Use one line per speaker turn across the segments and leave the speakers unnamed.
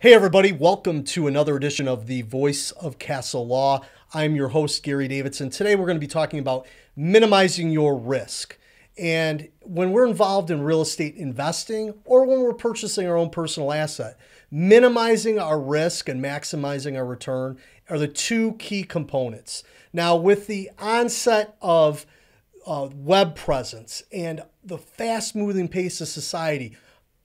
Hey, everybody, welcome to another edition of the Voice of Castle Law. I'm your host, Gary Davidson. Today, we're going to be talking about minimizing your risk. And when we're involved in real estate investing or when we're purchasing our own personal asset, minimizing our risk and maximizing our return are the two key components. Now, with the onset of uh, web presence and the fast moving pace of society,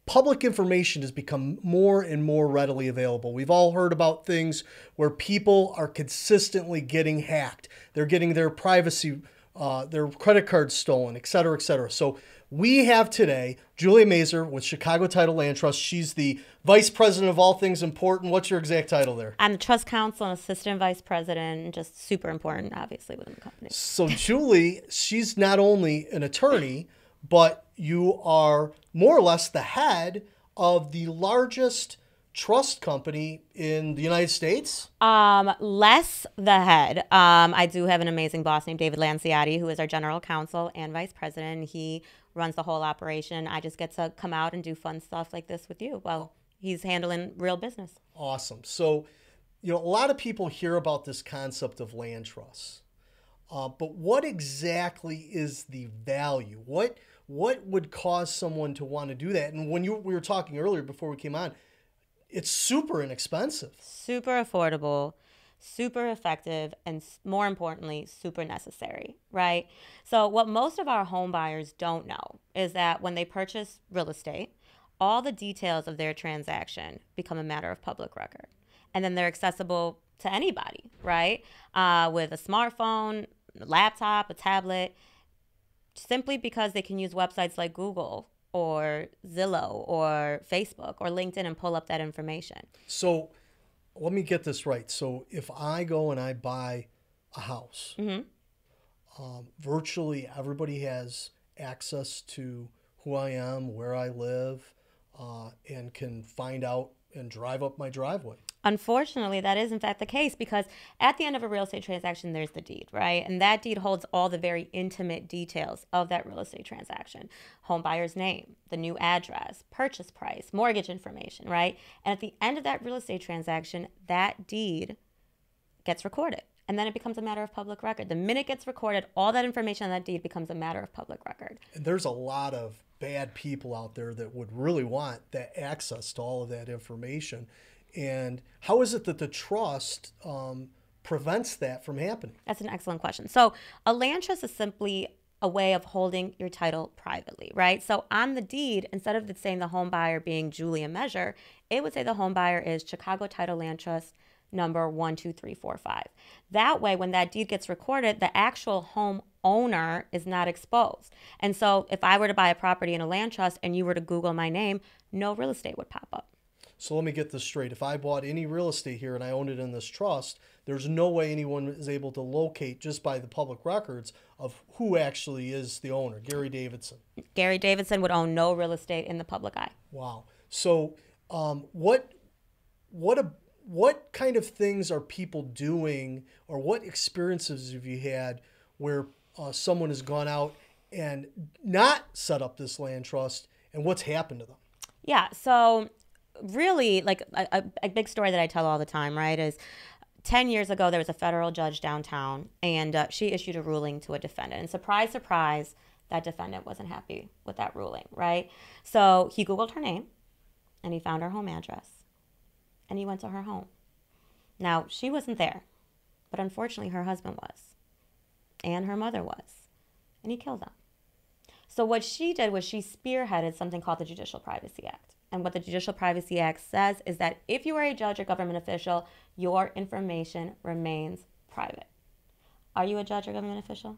public information has become more and more readily available. We've all heard about things where people are consistently getting hacked. They're getting their privacy, uh, their credit cards stolen, et cetera, et cetera. So we have today Julia Mazer with Chicago Title Land Trust. She's the vice president of all things important. What's your exact title there?
I'm the trust counsel and assistant vice president, just super important, obviously, within the company.
So Julie, she's not only an attorney, but you are more or less the head of the largest trust company in the United
States? Um, less the head. Um, I do have an amazing boss named David Lanciotti, who is our general counsel and vice president. He runs the whole operation. I just get to come out and do fun stuff like this with you. Well, he's handling real business. Awesome. So,
you know, a lot of people hear about this concept of land trusts, uh, but what exactly is the value? What what would cause someone to want to do that? And when you we were talking earlier before we came on, it's super inexpensive,
super affordable, super effective, and more importantly, super necessary, right? So what most of our home buyers don't know is that when they purchase real estate, all the details of their transaction become a matter of public record, and then they're accessible to anybody, right? Uh, with a smartphone, a laptop, a tablet, simply because they can use websites like Google or Zillow or Facebook or LinkedIn and pull up that information.
So let me get this right. So if I go and I buy a house, mm-hmm. um, virtually everybody has access to who I am, where I live, uh, and can find out and drive up my driveway.
Unfortunately, that is in fact the case because at the end of a real estate transaction, there's the deed, right? And that deed holds all the very intimate details of that real estate transaction home buyer's name, the new address, purchase price, mortgage information, right? And at the end of that real estate transaction, that deed gets recorded. And then it becomes a matter of public record. The minute it gets recorded, all that information on that deed becomes a matter of public record.
And there's a lot of bad people out there that would really want that access to all of that information and how is it that the trust um, prevents that from happening?
That's an excellent question. So, a land trust is simply a way of holding your title privately, right? So on the deed, instead of saying the home buyer being Julia Measure, it would say the home buyer is Chicago Title Land Trust number 12345. That way, when that deed gets recorded, the actual home owner is not exposed. And so if I were to buy a property in a land trust and you were to Google my name, no real estate would pop up.
So let me get this straight. If I bought any real estate here and I own it in this trust, there's no way anyone is able to locate just by the public records of who actually is the owner, Gary Davidson.
Gary Davidson would own no real estate in the public eye. Wow. So um, what what a what kind of
things are people doing or what experiences have you had where uh, someone has gone out and not set up this land trust and what's happened to them?
Yeah, so really like a, a, big story that I tell all the time, right? Is 10 years ago, there was a federal judge downtown and uh, she issued a ruling to a defendant. And surprise, surprise, that defendant wasn't happy with that ruling, right? So he Googled her name and he found her home address and he went to her home. Now, she wasn't there, but unfortunately, her husband was and her mother was, and he killed them. So, what she did was she spearheaded something called the Judicial Privacy Act. And what the Judicial Privacy Act says is that if you are a judge or government official, your information remains private. Are you a judge or government official?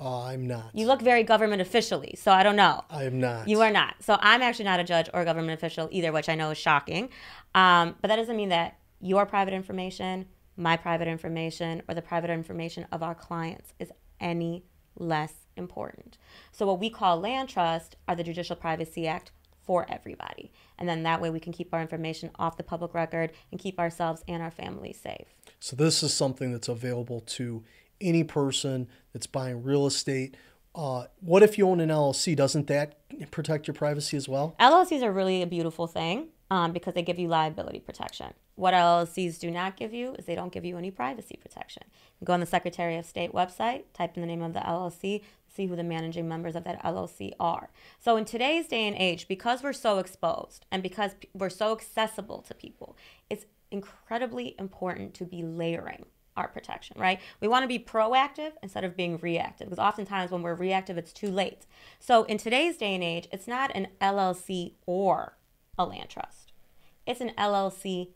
Uh, I'm not. You
look very government officially, so I don't know. I am not. You are not. So I'm actually not a judge or a government official either, which I know is shocking. Um, but that doesn't mean that your private information, my private information, or the private information of our clients is any less important. So what we call land trust are the Judicial Privacy Act for everybody. And then that way we can keep our information off the public record and keep ourselves and our families safe.
So, this is something that's available to any person that's buying real estate. Uh, what if you own an LLC? Doesn't that protect your privacy as well?
LLCs are really a beautiful thing um, because they give you liability protection. What LLCs do not give you is they don't give you any privacy protection. You go on the Secretary of State website, type in the name of the LLC, see who the managing members of that LLC are. So, in today's day and age, because we're so exposed and because we're so accessible to people, it's incredibly important to be layering our protection, right? We want to be proactive instead of being reactive because oftentimes when we're reactive, it's too late. So, in today's day and age, it's not an LLC or a land trust, it's an LLC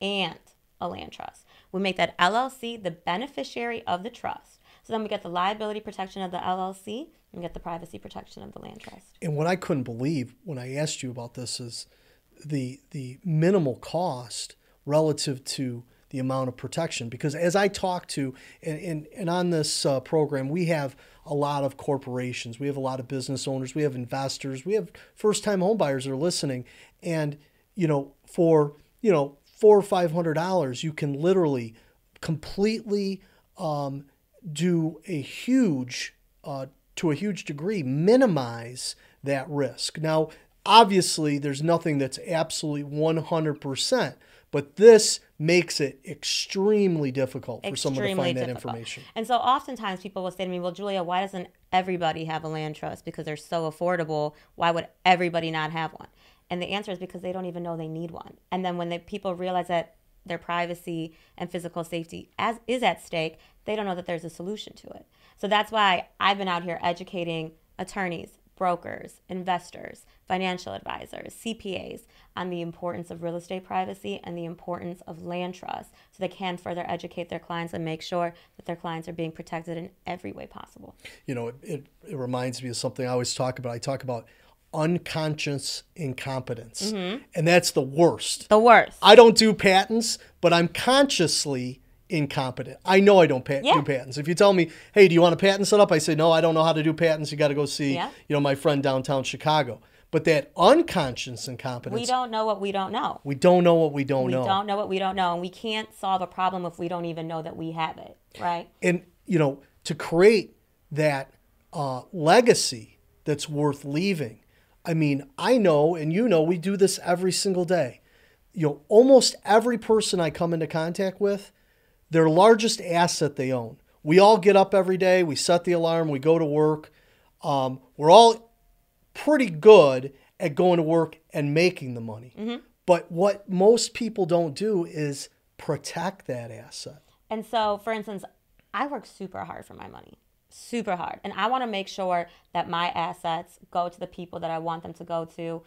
and a land trust. We make that LLC the beneficiary of the trust so then we get the liability protection of the LLC and get the privacy protection of the land trust.
And what I couldn't believe when I asked you about this is the the minimal cost relative to the amount of protection because as I talk to and, and, and on this uh, program we have a lot of corporations we have a lot of business owners we have investors we have first time homebuyers that are listening and you know for you know four or five hundred dollars you can literally completely um, do a huge, uh, to a huge degree, minimize that risk. Now, obviously, there's nothing that's absolutely 100%, but this makes it extremely difficult for extremely someone to find that information.
And so oftentimes people will say to me, Well, Julia, why doesn't everybody have a land trust? Because they're so affordable. Why would everybody not have one? And the answer is because they don't even know they need one. And then when the people realize that their privacy and physical safety as is at stake, they don't know that there's a solution to it. So that's why I've been out here educating attorneys, brokers, investors, financial advisors, CPAs on the importance of real estate privacy and the importance of land trust so they can further educate their clients and make sure that their clients are being protected in every way possible.
You know, it, it, it reminds me of something I always talk about. I talk about unconscious incompetence. Mm-hmm. And that's the worst. The worst. I don't do patents, but I'm consciously incompetent. I know I don't pat- yeah. do patents. If you tell me, hey, do you want a patent set up? I say, no, I don't know how to do patents. You got to go see, yeah. you know, my friend downtown Chicago. But that unconscious incompetence. We don't
know what we don't know.
We don't know what we don't we know. We don't
know what we don't know. And we can't solve a problem if we don't even know that we have it, right?
And, you know, to create that uh, legacy that's worth leaving, I mean, I know and you know we do this every single day. You know, almost every person I come into contact with, their largest asset they own. We all get up every day, we set the alarm, we go to work. Um, we're all pretty good at going to work and making the money. Mm-hmm. But what most people don't do is protect that asset.
And so, for instance, I work super hard for my money super hard. And I want to make sure that my assets go to the people that I want them to go to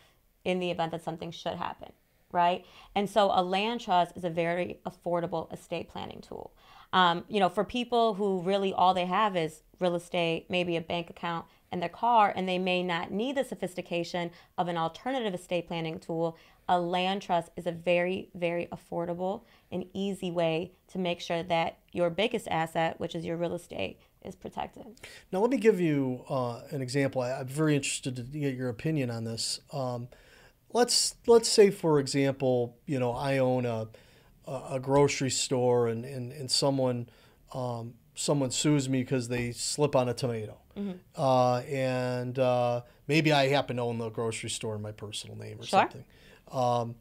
in the event that something should happen, right? And so a land trust is a very affordable estate planning tool. Um, you know, for people who really all they have is real estate, maybe a bank account, and their car, and they may not need the sophistication of an alternative estate planning tool, a land trust is a very, very affordable and easy way to make sure that your biggest asset, which is your real estate, is protected.
Now, let me give you uh, an example. I, am very interested to get your opinion on this. Um, let's let's say, for example, you know, I own a a grocery store and, and, and someone um, someone sues me because they slip on a tomato. Mm-hmm. Uh, and uh, maybe I happen to own the grocery store in my personal name or sure. something. Um,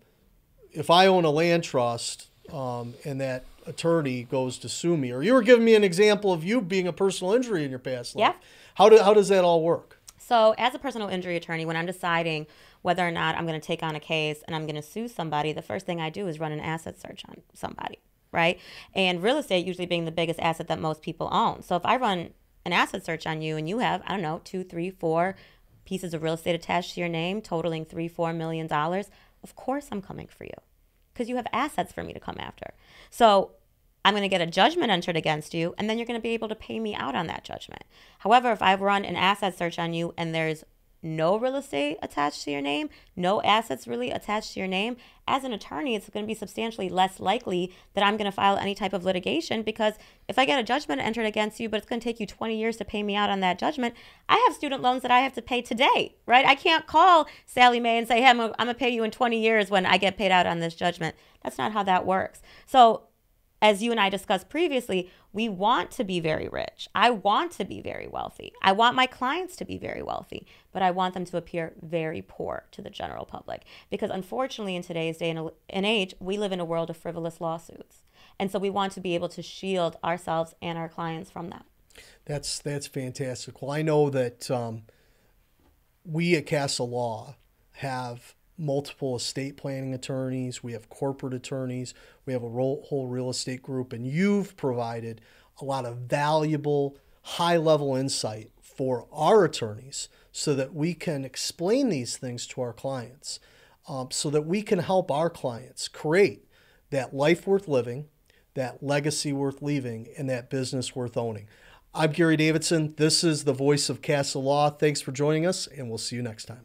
if I own a land trust um, and that attorney goes to sue me, or you were giving me an example of you being a personal injury in your past life, yeah. how, do, how does that all work?
So, as a personal injury attorney, when I'm deciding whether or not I'm going to take on a case and I'm going to sue somebody, the first thing I do is run an asset search on somebody, right? And real estate usually being the biggest asset that most people own. So if I run an asset search on you and you have, I don't know, two, three, four pieces of real estate attached to your name totaling three, four million dollars, of course I'm coming for you because you have assets for me to come after. So I'm going to get a judgment entered against you, and then you're going to be able to pay me out on that judgment. However, if I've run an asset search on you and there's no real estate attached to your name, no assets really attached to your name, as an attorney, it's going to be substantially less likely that I'm going to file any type of litigation because if I get a judgment entered against you, but it's going to take you 20 years to pay me out on that judgment, I have student loans that I have to pay today, right? I can't call Sally Mae and say, hey, I'm going to pay you in 20 years when I get paid out on this judgment. That's not how that works. So as you and I discussed previously, we want to be very rich. I want to be very wealthy. I want my clients to be very wealthy, but I want them to appear very poor to the general public. Because unfortunately, in today's day and age, we live in a world of frivolous lawsuits. And so we want to be able to shield ourselves and our clients from that.
That's, that's fantastic. Well, I know that um, we at Castle Law have multiple estate planning attorneys, we have corporate attorneys, we have a whole real estate group, and you've provided a lot of valuable, high level insight for our attorneys so that we can explain these things to our clients, um, so that we can help our clients create that life worth living, that legacy worth leaving, and that business worth owning. I'm Gary Davidson. This is the voice of Castle Law. Thanks for joining us, and we'll see you next time.